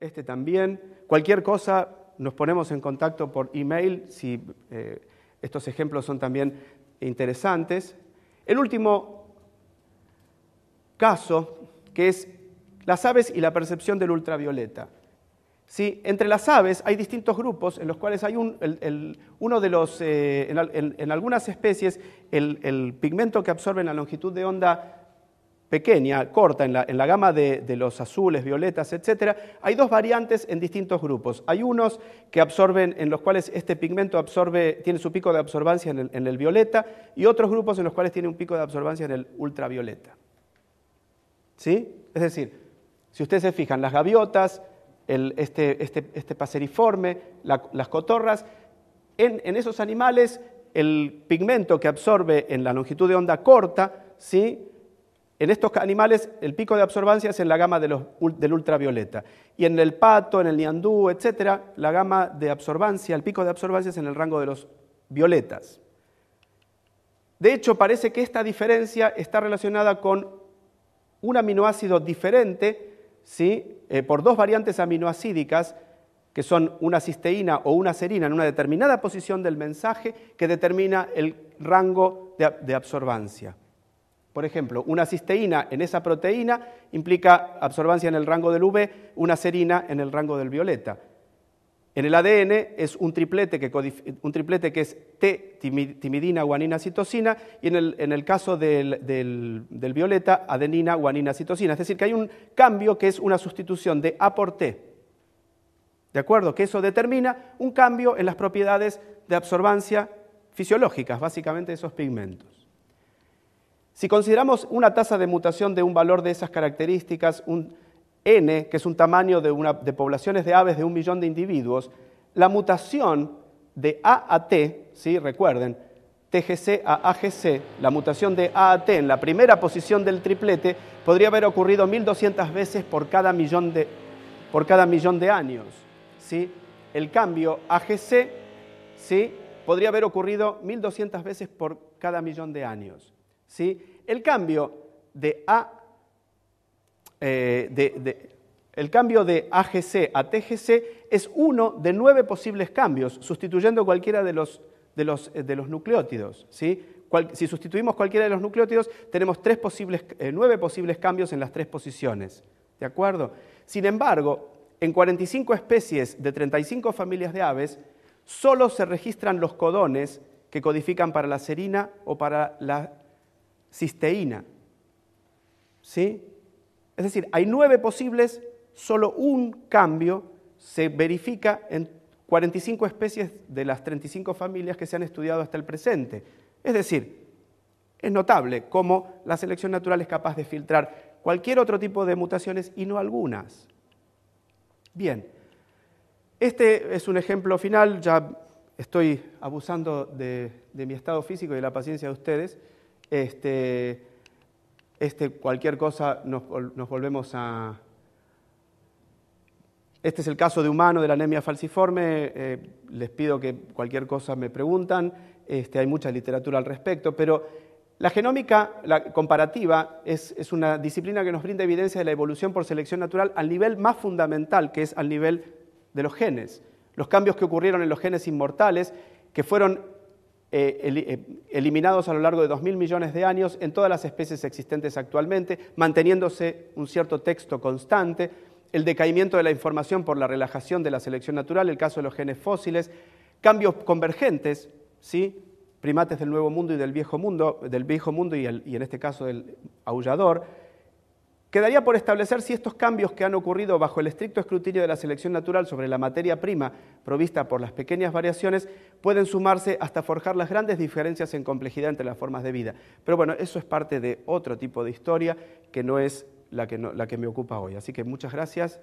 este también. Cualquier cosa, nos ponemos en contacto por email si eh, estos ejemplos son también interesantes. El último caso, que es las aves y la percepción del ultravioleta. Sí, entre las aves hay distintos grupos en los cuales hay uno de los, eh, en, algunas especies, el, el pigmento que absorbe la longitud de onda pequeña, corta, en la, gama de, los azules, violetas, etc., hay dos variantes en distintos grupos. Hay unos que absorben, en los cuales este pigmento absorbe, tiene su pico de absorbancia en el, violeta, y otros grupos en los cuales tiene un pico de absorbancia en el ultravioleta. ¿Sí? Es decir, si ustedes se fijan, las gaviotas, este, este, este, paseriforme, las cotorras, en, en esos animales el pigmento que absorbe en la longitud de onda corta, ¿sí? En estos animales el pico de absorbancia es en la gama del ultravioleta. Y en el pato, en el niandú, etc., la gama de absorbancia, el pico de absorbancia es en el rango de los violetas. De hecho, parece que esta diferencia está relacionada con un aminoácido diferente eh, por dos variantes aminoacídicas que son una cisteína o una serina en una determinada posición del mensaje que determina el rango de absorbancia. Por ejemplo, una cisteína en esa proteína implica absorbancia en el rango del UV, una serina en el rango del violeta. En el ADN es un triplete que, es T, timidina, guanina, citosina, y en el, caso del, violeta, adenina, guanina, citosina. Es decir, que hay un cambio que es una sustitución de A por T. ¿De acuerdo? Que eso determina un cambio en las propiedades de absorbancia fisiológicas, básicamente de esos pigmentos. Si consideramos una tasa de mutación de un valor de esas características, un n, que es un tamaño de, poblaciones de aves de un millón de individuos, la mutación de A a T, ¿sí? recuerden, TGC a AGC, la mutación de A a T en la primera posición del triplete, podría haber ocurrido 1.200 veces por cada millón de, años. El cambio AGC ¿sí? podría haber ocurrido 1.200 veces por cada millón de años. El cambio de, a, eh, de, AGC a TGC es uno de nueve posibles cambios, sustituyendo cualquiera de los, eh, nucleótidos. si sustituimos cualquiera de los nucleótidos, tenemos eh, nueve posibles cambios en las tres posiciones. ¿De acuerdo? Sin embargo, en 45 especies de 35 familias de aves, solo se registran los codones que codifican para la serina o para la cisteína. ¿Sí? Es decir, hay nueve posibles, solo un cambio se verifica en 45 especies de las 35 familias que se han estudiado hasta el presente. Es decir, es notable cómo la selección natural es capaz de filtrar cualquier otro tipo de mutaciones y no algunas. Bien, este es un ejemplo final, ya estoy abusando de, de mi estado físico y de la paciencia de ustedes este, este, cualquier cosa nos, volvemos a... Este es el caso de humano de la anemia falciforme, eh, les pido que cualquier cosa me preguntan, este, hay mucha literatura al respecto, pero la genómica la comparativa es, una disciplina que nos brinda evidencia de la evolución por selección natural al nivel más fundamental, que es al nivel de los genes. Los cambios que ocurrieron en los genes inmortales, que fueron eh, eh, eliminados a lo largo de 2.000 millones de años en todas las especies existentes actualmente, manteniéndose un cierto texto constante, el decaimiento de la información por la relajación de la selección natural, el caso de los genes fósiles, cambios convergentes, ¿sí? primates del Nuevo Mundo y del Viejo Mundo, del Viejo Mundo y, y en este caso del aullador, Quedaría por establecer si estos cambios que han ocurrido bajo el estricto escrutinio de la selección natural sobre la materia prima provista por las pequeñas variaciones pueden sumarse hasta forjar las grandes diferencias en complejidad entre las formas de vida. Pero bueno, eso es parte de otro tipo de historia que no es la que, la que me ocupa hoy. Así que muchas gracias.